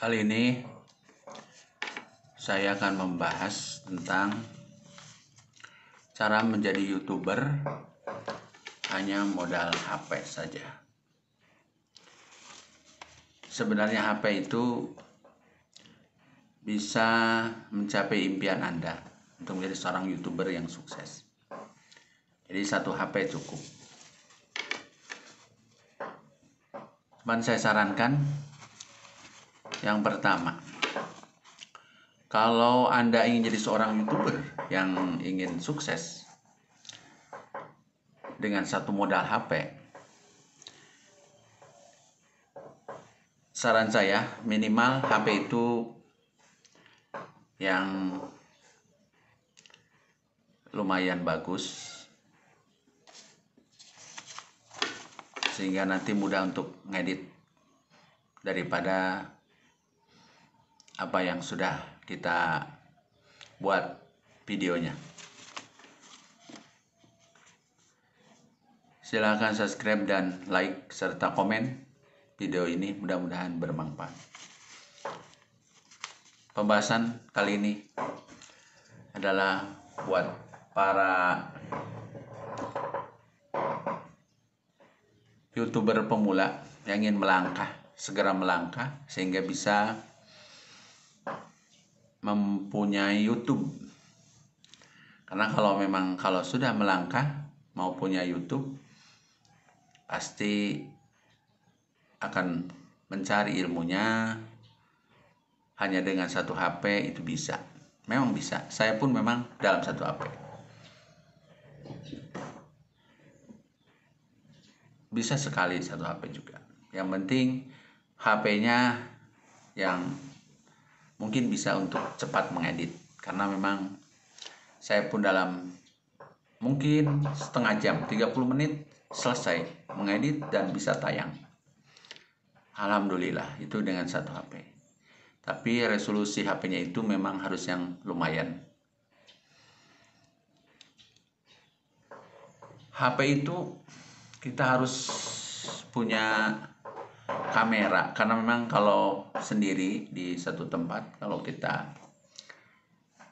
Kali ini saya akan membahas tentang cara menjadi YouTuber hanya modal HP saja. Sebenarnya HP itu bisa mencapai impian Anda untuk menjadi seorang YouTuber yang sukses. Jadi satu HP cukup. Cuman saya sarankan yang pertama, kalau Anda ingin jadi seorang YouTuber yang ingin sukses dengan satu modal HP, saran saya minimal HP itu yang lumayan bagus sehingga nanti mudah untuk ngedit daripada apa yang sudah kita buat videonya. Silahkan subscribe dan like serta komen video ini mudah-mudahan bermanfaat. Pembahasan kali ini adalah buat para youtuber pemula yang ingin melangkah, segera melangkah sehingga bisa mempunyai YouTube. Karena kalau memang kalau sudah melangkah mau punya YouTube pasti akan mencari ilmunya hanya dengan satu HP itu bisa. Memang bisa. Saya pun memang dalam satu HP. Bisa sekali satu HP juga. Yang penting HP-nya yang mungkin bisa untuk cepat mengedit karena memang saya pun dalam mungkin setengah jam 30 menit selesai mengedit dan bisa tayang Alhamdulillah itu dengan satu HP tapi resolusi HP-nya itu memang harus yang lumayan HP itu kita harus punya kamera karena memang kalau sendiri di satu tempat kalau kita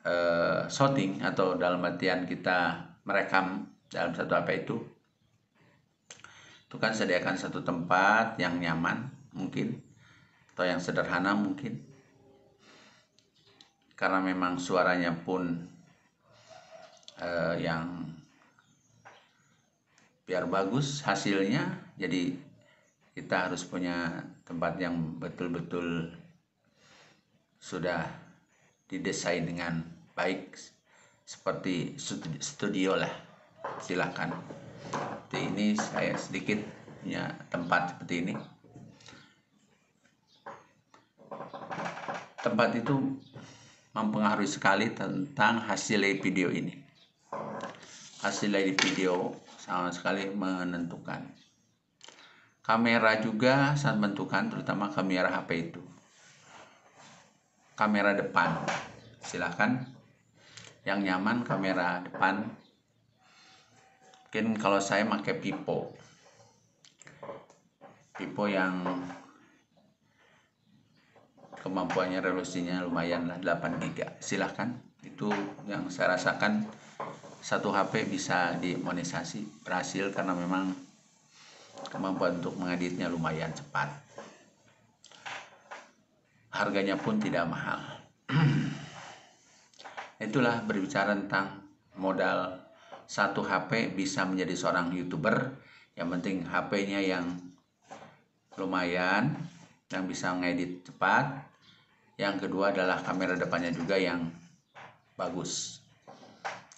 uh, shooting atau dalam artian kita merekam dalam satu apa itu itu kan sediakan satu tempat yang nyaman mungkin atau yang sederhana mungkin karena memang suaranya pun uh, yang biar bagus hasilnya jadi kita harus punya tempat yang betul-betul sudah didesain dengan baik seperti studio lah silahkan seperti ini saya sedikit punya tempat seperti ini tempat itu mempengaruhi sekali tentang hasil video ini hasil dari video sama sekali menentukan kamera juga saat bentukan terutama kamera HP itu kamera depan silahkan yang nyaman kamera depan mungkin kalau saya pakai pipo pipo yang kemampuannya resolusinya lumayan lah 8 giga silahkan itu yang saya rasakan satu HP bisa dimonetisasi berhasil karena memang Kemampuan untuk mengeditnya lumayan cepat. Harganya pun tidak mahal. Itulah berbicara tentang modal satu HP bisa menjadi seorang YouTuber. Yang penting HP-nya yang lumayan, yang bisa mengedit cepat. Yang kedua adalah kamera depannya juga yang bagus.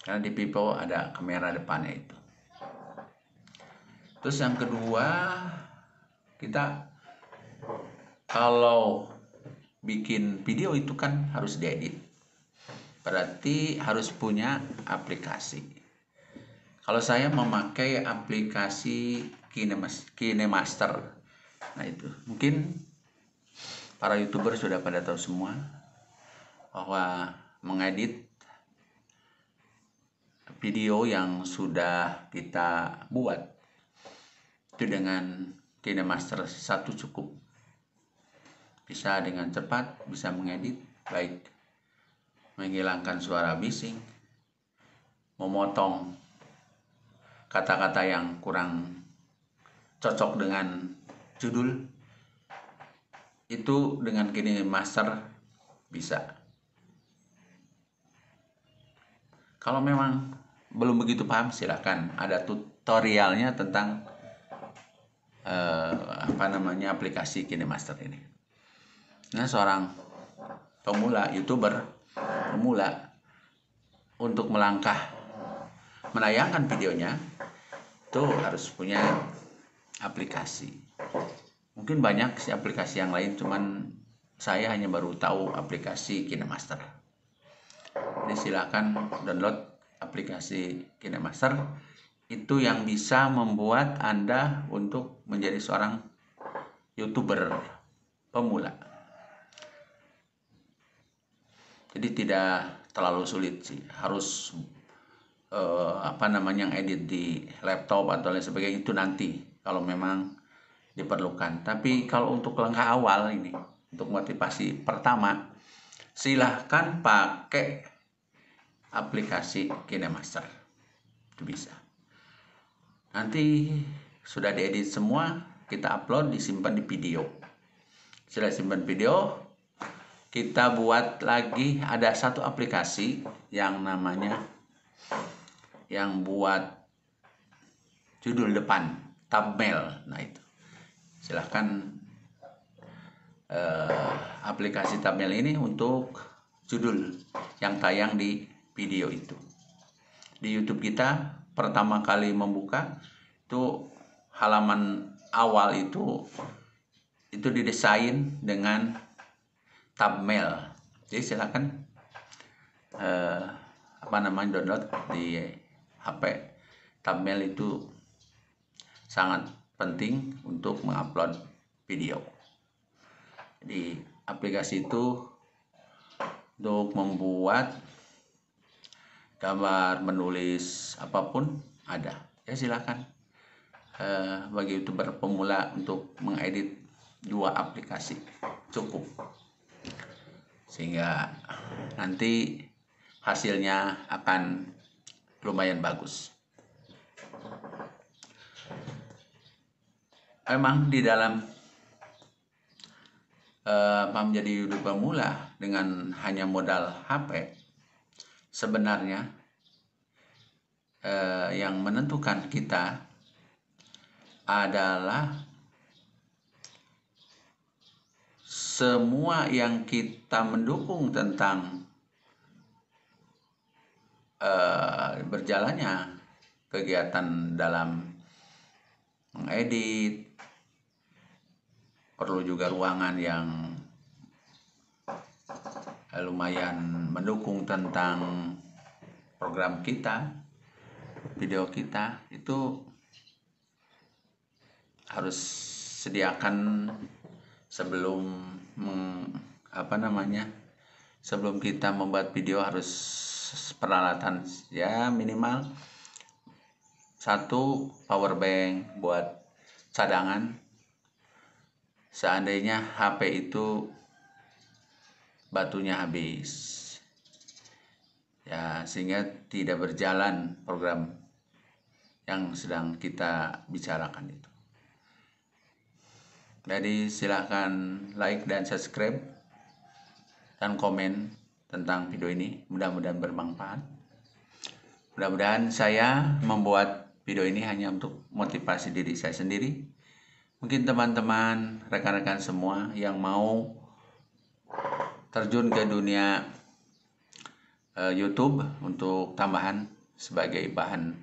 Karena di Vivo ada kamera depannya itu terus yang kedua kita kalau bikin video itu kan harus diedit berarti harus punya aplikasi kalau saya memakai aplikasi Kinemaster nah itu mungkin para youtuber sudah pada tahu semua bahwa mengedit video yang sudah kita buat itu dengan Kine master satu cukup bisa dengan cepat bisa mengedit baik menghilangkan suara bising memotong kata-kata yang kurang cocok dengan judul itu dengan kini master bisa kalau memang belum begitu paham silahkan ada tutorialnya tentang eh, apa namanya aplikasi KineMaster ini. Nah, seorang pemula YouTuber pemula untuk melangkah menayangkan videonya itu harus punya aplikasi. Mungkin banyak sih aplikasi yang lain cuman saya hanya baru tahu aplikasi KineMaster. Jadi silakan download aplikasi KineMaster itu yang bisa membuat Anda untuk menjadi seorang YouTuber pemula. Jadi tidak terlalu sulit sih, harus eh, apa namanya yang edit di laptop atau lain sebagainya itu nanti kalau memang diperlukan. Tapi kalau untuk langkah awal ini, untuk motivasi pertama, silahkan pakai aplikasi KineMaster. Itu bisa nanti sudah diedit semua kita upload disimpan di video sudah simpan video kita buat lagi ada satu aplikasi yang namanya yang buat judul depan thumbnail nah itu silahkan eh, aplikasi thumbnail ini untuk judul yang tayang di video itu di YouTube kita pertama kali membuka itu halaman awal itu itu didesain dengan tab mail. Jadi silakan eh, apa namanya download di HP. Tab mail itu sangat penting untuk mengupload video. di aplikasi itu untuk membuat gambar, menulis, apapun ada. Ya silakan. Eh, bagi youtuber pemula untuk mengedit dua aplikasi cukup sehingga nanti hasilnya akan lumayan bagus. Emang di dalam uh, menjadi youtuber pemula dengan hanya modal HP sebenarnya eh, yang menentukan kita adalah semua yang kita mendukung tentang eh, berjalannya kegiatan dalam mengedit perlu juga ruangan yang lumayan mendukung tentang program kita, video kita itu harus sediakan sebelum apa namanya sebelum kita membuat video harus peralatan ya minimal satu power bank buat cadangan seandainya HP itu batunya habis ya sehingga tidak berjalan program yang sedang kita bicarakan itu. Jadi silahkan like dan subscribe dan komen tentang video ini. Mudah-mudahan bermanfaat. Mudah-mudahan saya membuat video ini hanya untuk motivasi diri saya sendiri. Mungkin teman-teman, rekan-rekan semua yang mau terjun ke dunia uh, YouTube untuk tambahan sebagai bahan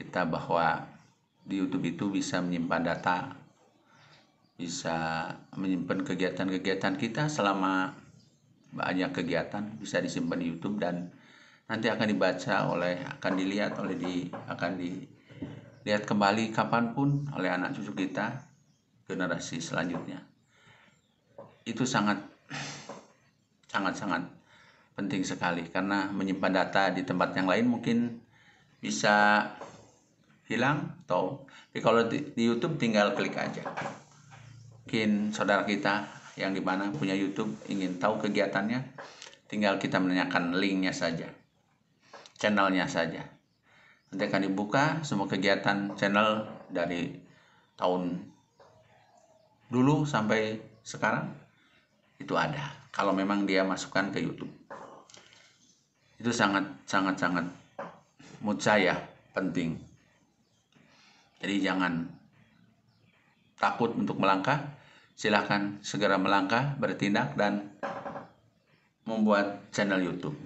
kita bahwa di YouTube itu bisa menyimpan data, bisa menyimpan kegiatan-kegiatan kita selama banyak kegiatan bisa disimpan di YouTube dan nanti akan dibaca oleh akan dilihat oleh di akan dilihat kembali kapanpun oleh anak cucu kita generasi selanjutnya itu sangat sangat-sangat penting sekali karena menyimpan data di tempat yang lain mungkin bisa hilang atau tapi kalau di, di YouTube tinggal klik aja mungkin saudara kita yang di mana punya YouTube ingin tahu kegiatannya tinggal kita menanyakan linknya saja channelnya saja nanti akan dibuka semua kegiatan channel dari tahun dulu sampai sekarang itu ada kalau memang dia masukkan ke YouTube itu sangat sangat sangat menurut saya penting jadi jangan takut untuk melangkah silahkan segera melangkah bertindak dan membuat channel YouTube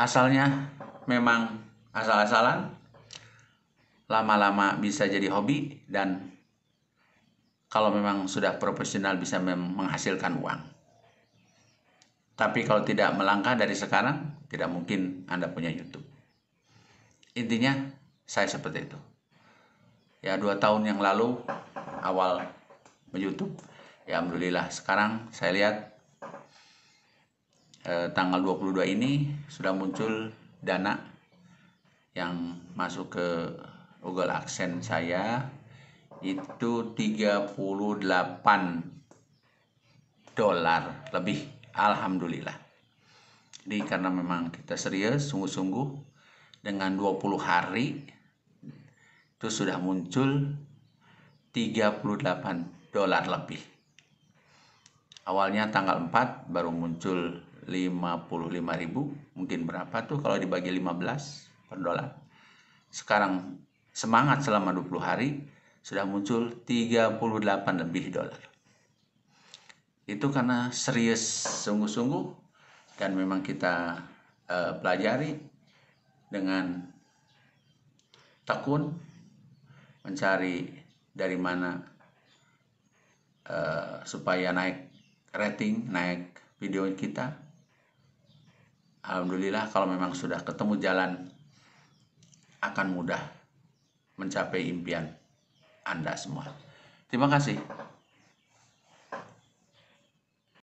asalnya memang asal-asalan lama-lama bisa jadi hobi dan kalau memang sudah profesional bisa menghasilkan uang. Tapi kalau tidak melangkah dari sekarang, tidak mungkin Anda punya YouTube. Intinya, saya seperti itu. Ya, dua tahun yang lalu, awal YouTube, ya Alhamdulillah sekarang saya lihat eh, tanggal 22 ini sudah muncul dana yang masuk ke Google Adsense saya itu 38 dolar lebih alhamdulillah jadi karena memang kita serius sungguh-sungguh dengan 20 hari itu sudah muncul 38 dolar lebih awalnya tanggal 4 baru muncul 55 ribu mungkin berapa tuh kalau dibagi 15 per dolar sekarang semangat selama 20 hari sudah muncul 38 lebih dolar. Itu karena serius sungguh-sungguh dan memang kita uh, pelajari dengan tekun mencari dari mana uh, supaya naik rating, naik video kita. Alhamdulillah kalau memang sudah ketemu jalan akan mudah mencapai impian. Anda semua. Terima kasih.